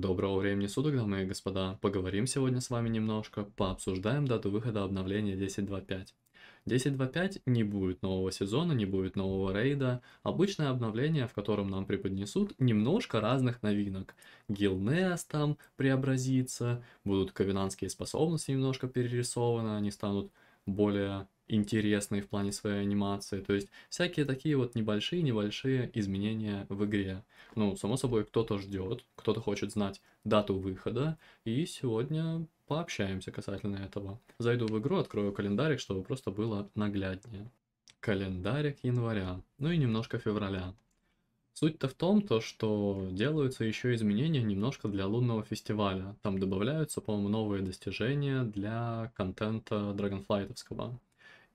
Доброго времени суток, дамы и господа. Поговорим сегодня с вами немножко, пообсуждаем дату выхода обновления 10.2.5. 10.2.5 не будет нового сезона, не будет нового рейда. Обычное обновление, в котором нам преподнесут немножко разных новинок. Гилнеас там преобразится, будут ковенантские способности немножко перерисованы, они станут более интересный в плане своей анимации. То есть всякие такие вот небольшие-небольшие изменения в игре. Ну, само собой, кто-то ждет, кто-то хочет знать дату выхода, и сегодня пообщаемся касательно этого. Зайду в игру, открою календарик, чтобы просто было нагляднее. Календарик января, ну и немножко февраля. Суть-то в том, то, что делаются еще изменения немножко для лунного фестиваля. Там добавляются, по-моему, новые достижения для контента Dragonflight'овского.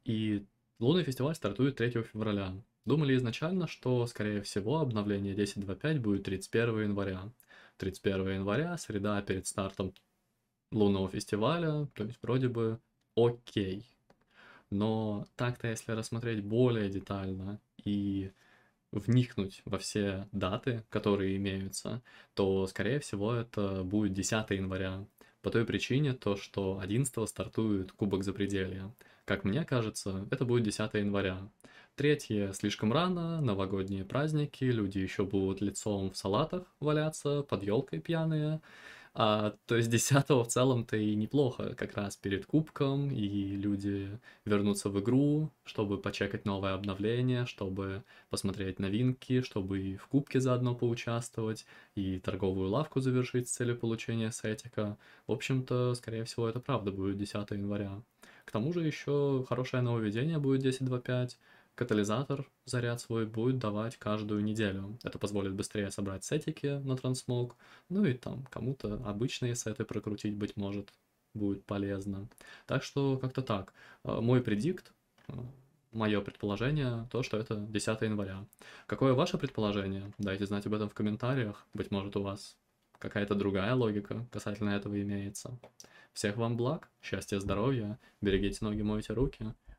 И лунный фестиваль стартует 3 февраля. Думали изначально, что, скорее всего, обновление 10.2.5 будет 31 января. 31 января, среда перед стартом лунного фестиваля, то есть вроде бы окей. Но так-то, если рассмотреть более детально и вникнуть во все даты, которые имеются, то, скорее всего, это будет 10 января. По той причине, то, что 11 стартует Кубок Запределья. Как мне кажется, это будет 10 января. Третье слишком рано, новогодние праздники, люди еще будут лицом в салатах валяться, под елкой пьяные. А, то есть 10 в целом-то и неплохо, как раз перед кубком, и люди вернутся в игру, чтобы почекать новое обновление, чтобы посмотреть новинки, чтобы и в кубке заодно поучаствовать, и торговую лавку завершить с целью получения сетика. В общем-то, скорее всего, это правда будет 10 января. К тому же еще хорошее нововведение будет 10.2.5, Катализатор заряд свой будет давать каждую неделю. Это позволит быстрее собрать сетики на трансмог, ну и там кому-то обычные сеты прокрутить, быть может, будет полезно. Так что как-то так. Э, мой предикт, э, мое предположение, то, что это 10 января. Какое ваше предположение? Дайте знать об этом в комментариях. Быть может, у вас какая-то другая логика касательно этого имеется. Всех вам благ, счастья, здоровья, берегите ноги, мойте руки.